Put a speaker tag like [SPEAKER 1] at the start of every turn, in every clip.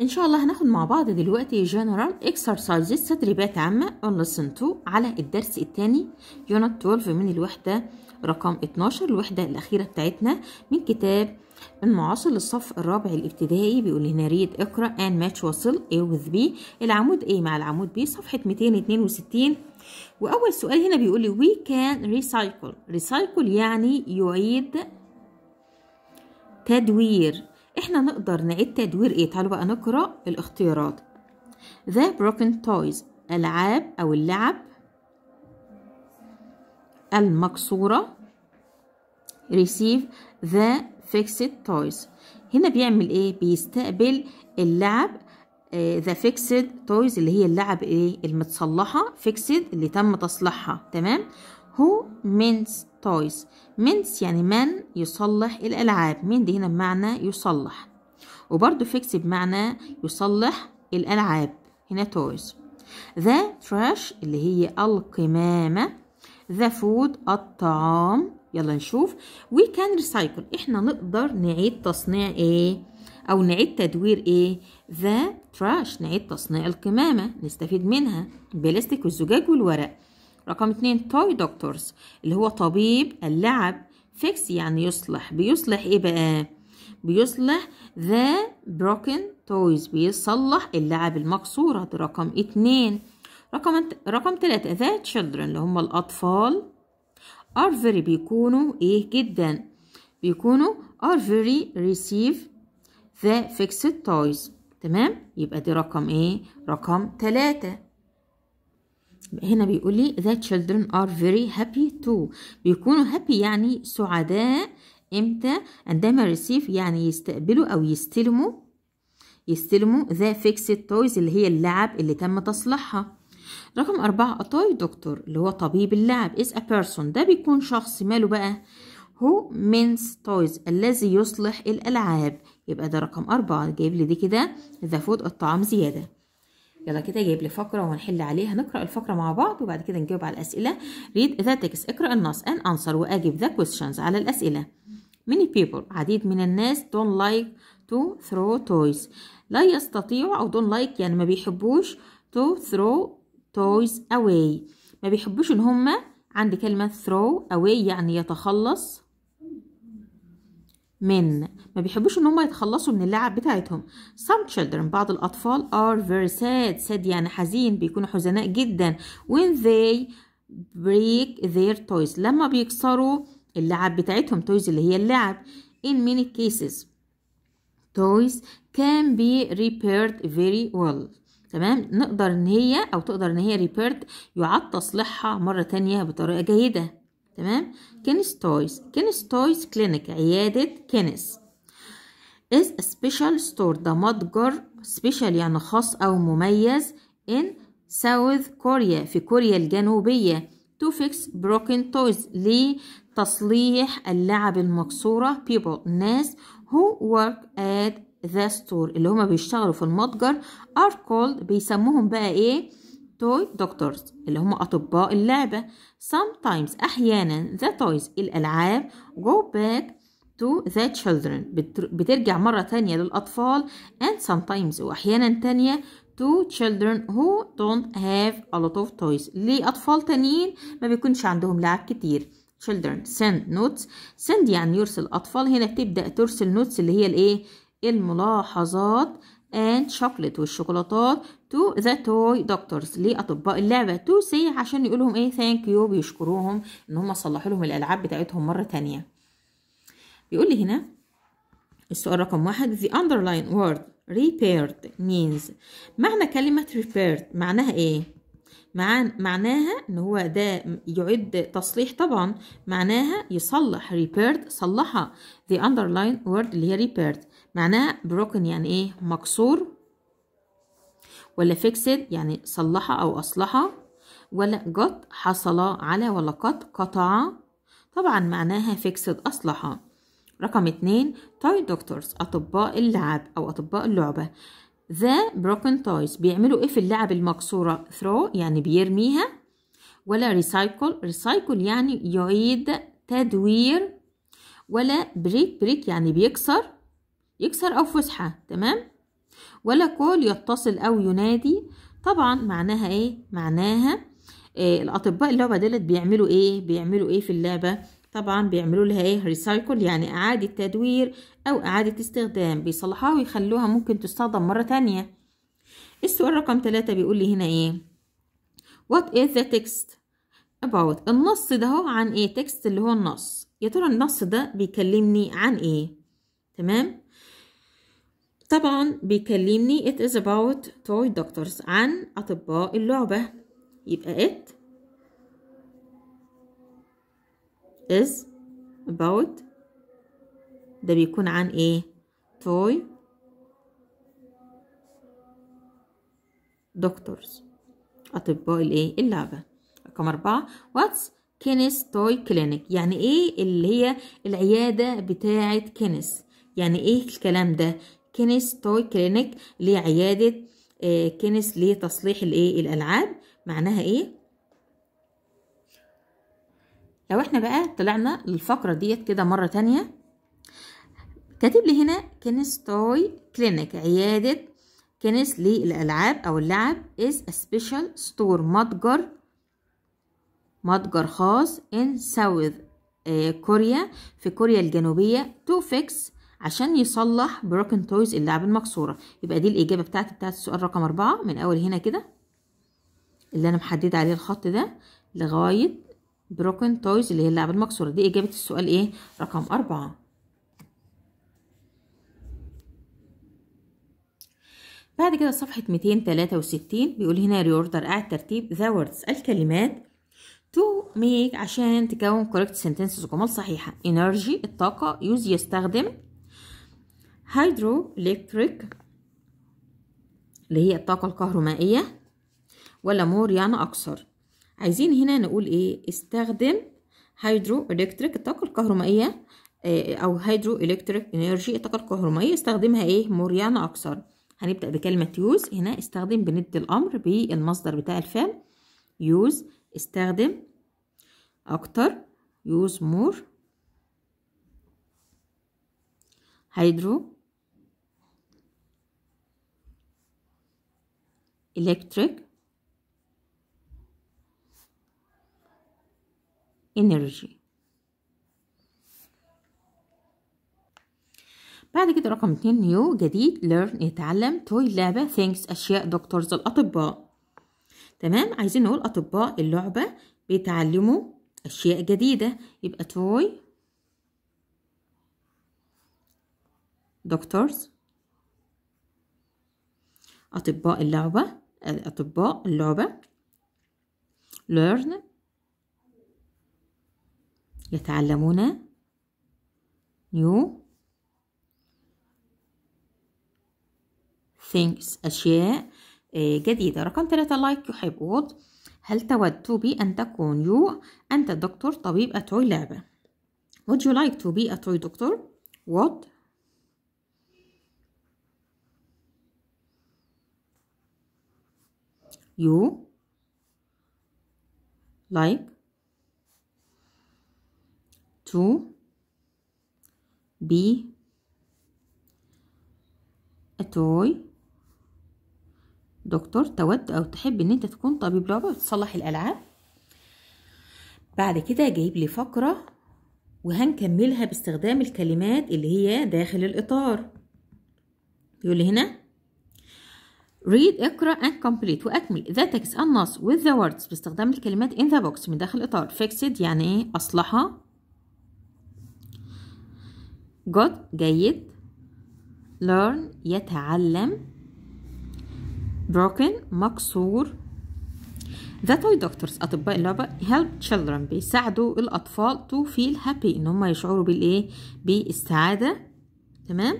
[SPEAKER 1] ان شاء الله هناخد مع بعض دلوقتي general exercises تدريبات عامة on lesson 2 على الدرس الثاني يونت 12 من الوحدة رقم 12 الوحدة الأخيرة بتاعتنا من كتاب المعاصر للصف الرابع الابتدائي بيقول هنا ريد اقرا ان ماتش وصل A with B العمود A مع العمود B صفحة 262 وأول سؤال هنا بيقول لي we can recycle recycle يعني يعيد تدوير احنا نقدر نعيد تدوير ايه تعالوا بقى نقرا الاختيارات ذا broken toys العاب او اللعب المكسوره receive the fixed toys هنا بيعمل ايه بيستقبل اللعب ذا فيكسد تويز اللي هي اللعب ايه المتصلحه فيكسد اللي تم تصليحها تمام هو means toys mints يعني من يصلح الألعاب من دي هنا بمعنى يصلح وبرضو fix بمعنى يصلح الألعاب هنا toys the trash اللي هي القمامة the food الطعام يلا نشوف we can recycle احنا نقدر نعيد تصنيع ايه او نعيد تدوير ايه the trash نعيد تصنيع القمامة نستفيد منها البلاستيك والزجاج والورق رقم اتنين توي دكتورز اللي هو طبيب اللعب فيكس يعني يصلح بيصلح ايه بقى بيصلح ذا بروكن تويز بيصلح اللعب المكسورة ده رقم اتنين رقم رقم تلاتة ذا تشيلدرن اللي هم الأطفال ار فيري بيكونوا ايه جدا بيكونوا ار فيري ريسيف ذا فيكسد تويز تمام يبقى دي رقم ايه رقم تلاتة هنا بيقول لي the children are very happy too بيكونوا happy يعني سعداء امتى عندما receive يعني يستقبلوا او يستلموا يستلموا the fixed toys اللي هي اللعب اللي تم تصليحها رقم أربعة a toy doctor اللي هو طبيب اللعب is a person ده بيكون شخص ماله بقى هو means تويز الذي يصلح الألعاب يبقى ده رقم أربعة جايب لي دي كده ذا فود الطعام زيادة يلا كده جايب لي فقره وهنحل عليها نقرا الفقره مع بعض وبعد كده نجاوب على الاسئله read the text اقرا النص ان answer واجب ذا كويستشنز على الاسئله many people عديد من الناس don't like to throw toys لا يستطيع او don't like يعني ما بيحبوش to throw toys away ما بيحبوش ان هما عند كلمة throw away يعني يتخلص من ما بيحبوش ان هم يتخلصوا من اللعب بتاعتهم some children بعض الاطفال are very sad sad يعني حزين بيكونوا حزناء جدا when they break their toys لما بيكسروا اللعب بتاعتهم toys اللي هي اللعب in many cases toys can be repaired very well تمام نقدر ان هي او تقدر ان هي repaired يعاد تصليحها مره تانية بطريقه جيده تمام تويز كينيس تويز كلينيك عيادة كينيس is a special store ده متجر special يعني خاص أو مميز in South Korea في كوريا الجنوبية to fix broken toys لتصليح اللعب المكسورة people ناس who work at the store اللي هما بيشتغلوا في المتجر are called بيسموهم بقى ايه toy doctors اللي هم أطباء اللعبة sometimes أحيانا the toys الألعاب go back to the children بترجع مرة تانية للأطفال and sometimes وأحيانا تانية to children who don't have a lot of toys لأطفال تانيين ما بيكونش عندهم لعب كتير children send notes send يعني يرسل أطفال هنا تبدأ ترسل notes اللي هي الإيه الملاحظات and chocolate والشوكولاتات to the toy doctors لأطباء اللعبة to say عشان يقول لهم ايه thank you بيشكروهم ان هم صلحوا لهم الألعاب بتاعتهم مرة تانية بيقول لي هنا السؤال رقم واحد the underline word repaired means معنى كلمة repaired معناها ايه؟ معناها ان هو ده يعد تصليح طبعا معناها يصلح repaired صلحها the underlying word اللي هي repaired معناه بروكن يعني ايه مكسور ولا فيكسد يعني صلحه او اصلحه ولا جت حصل على ولا قد قطع طبعا معناها فيكسد اصلحه رقم اتنين تاي دكتورز اطباء اللعب او اطباء اللعبه ذا بروكن تايز بيعملوا ايه في اللعب المكسوره ثرو يعني بيرميها ولا ريسايكل ريسايكل يعني يعيد تدوير ولا بريك بريك يعني بيكسر يكسر أو فسحة تمام ولا كول يتصل أو ينادي طبعا معناها إيه معناها إيه الأطباء اللعبة ديت بيعملوا إيه بيعملوا إيه في اللعبة طبعا بيعملوا لها ايه ريسايكل يعني اعاده تدوير او اعاده استخدام بيصلحوها ويخلوها ممكن تستخدم مره تانية السؤال رقم ثلاثة بيقول لي هنا ايه what is the text about النص ده هو عن ايه text اللي هو النص يا ترى النص ده بيكلمني عن ايه تمام طبعا بيكلمني it is about toy doctors عن أطباء اللعبة يبقى it is about ده بيكون عن ايه toy doctors أطباء الايه اللعبة رقم أربعة what's Kenneth's توي clinic يعني ايه اللي هي العيادة بتاعة Kenneth يعني ايه الكلام ده كينيس توي كلينيك لعيادة هي آه، كينيس لتصليح الايه الالعاب معناها ايه لو احنا بقى طلعنا للفقرة ديت كده مرة تانية كاتب لي هنا كينيس توي كلينيك عيادة كينيس للألعاب أو اللعب is a special store متجر متجر خاص in South كوريا آه، في كوريا الجنوبية to fix عشان يصلح بروكن تويز اللعبة المكسورة يبقى دي الإجابة بتاعتي بتاعت السؤال رقم أربعة من أول هنا كده اللي أنا محددة عليه الخط ده لغاية بروكن تويز اللي هي اللعبة المكسورة دي إجابة السؤال إيه رقم أربعة بعد كده صفحة 263 بيقول هنا ريوردر قاعد ترتيب ذا وردز الكلمات تو ميك عشان تكون كوريكت سنتنسز جمل صحيحة انرجي الطاقة يوز يستخدم هيدرو إلكتريك اللي هي الطاقة الكهرومائية ولا مور يعني أكثر عايزين هنا نقول إيه استخدم هيدرو إلكتريك الطاقة الكهرومائية آه، أو هيدرو إلكتريك إنرجي الطاقة الكهرومائية استخدمها إيه مور يعني أكثر هنبدأ بكلمة يوز هنا استخدم بند الأمر بالمصدر بتاع الفعل يوز استخدم أكتر يوز مور هيدرو electric energy بعد كده رقم اتنين نيو جديد ليرن يتعلم توي لعبة ثينكس أشياء دكتورز الأطباء تمام عايزين نقول أطباء اللعبة بيتعلموا أشياء جديدة يبقى توي دكتورز أطباء اللعبة الأطباء اللعبة learn يتعلمون new things أشياء آه، جديدة رقم ثلاثة لايك يحب وود هل تود بي أن تكون يو أنت دكتور طبيب أتوي لعبة Would you like to be a toy doctor? What you like to be a toy دكتور تود او تحب ان انت تكون طبيب لعبه وتصلح الالعاب بعد كده جايب لي فقره وهنكملها باستخدام الكلمات اللي هي داخل الاطار يقول لي هنا read اقرا and complete واكمل ذا تكس النص with the words باستخدام الكلمات in the box من داخل اطار fixed يعني ايه اصلحه good جيد learn يتعلم broken مكسور the toy doctors اطباء اللعبه help children بيساعدوا الاطفال to feel happy ان هم يشعروا بالايه بالسعاده تمام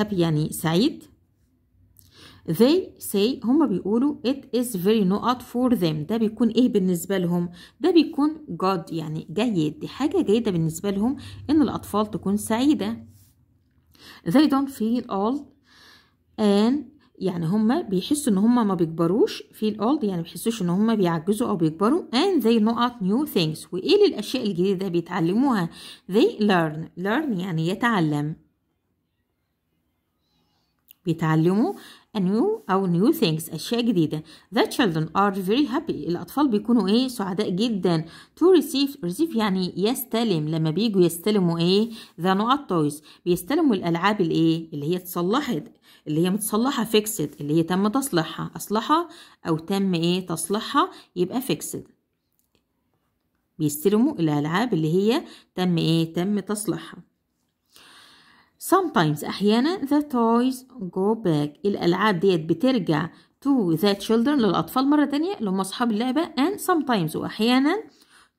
[SPEAKER 1] happy يعني سعيد they say هما بيقولوا it is very not for them ده بيكون ايه بالنسبة لهم ده بيكون good يعني جيد دي حاجة جيدة بالنسبة لهم ان الاطفال تكون سعيدة they don't feel old and يعني هما بيحسوا ان هما ما بيكبروش feel old يعني بيحسوش ان هما بيعجزوا او بيكبروا and they know out new things وايه الاشياء الجديدة بيتعلموها they learn learn يعني يتعلم بيتعلموا a new أو new things أشياء جديدة the children are very happy الأطفال بيكونوا إيه سعداء جدا to receive receive يعني يستلم لما بيجوا يستلموا إيه the not toys بيستلموا الألعاب الإيه اللي هي اتصلحت اللي هي متصلحة fixed اللي هي تم تصليحها أصلحها أو تم إيه تصليحها يبقى fixed بيستلموا الألعاب اللي هي تم إيه تم تصليحها sometimes أحيانا the toys go back الألعاب ديت بترجع to the children للأطفال مرة تانية اللي هم أصحاب اللعبة and sometimes وأحيانا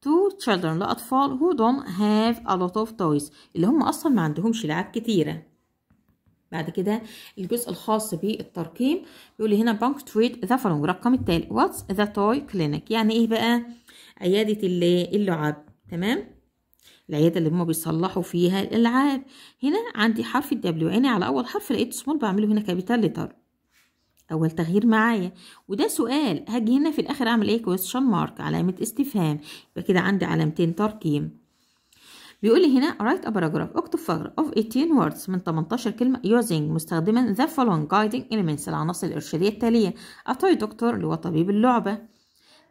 [SPEAKER 1] to children لأطفال who don't have a lot of toys اللي هم أصلا ما عندهمش لعاب كتيرة بعد كده الجزء الخاص بالترقيم بيقول لي هنا punctuate the following رقم التالي what's the toy clinic يعني ايه بقى عيادة اللعاب تمام العياده اللي هما بيصلحوا فيها الالعاب هنا عندي حرف الدبليو عيني على اول حرف لقيت سمول بعمله هنا كابيتال لتر اول تغيير معايا وده سؤال هاجي هنا في الاخر اعمل ايه كويستشن مارك علامه استفهام يبقى كده عندي علامتين ترقيم بيقول لي هنا write a paragraph اكتب فقرة of 18 words من 18 كلمة using مستخدما the following guiding elements العناصر الإرشادية التالية اطوي دكتور اللي هو طبيب اللعبة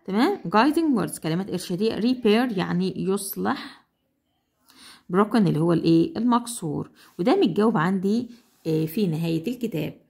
[SPEAKER 1] تمام guiding words كلمات إرشادية repair يعني يصلح بروكن اللي هو الايه المكسور وده متجاوب عندي آه، في نهاية الكتاب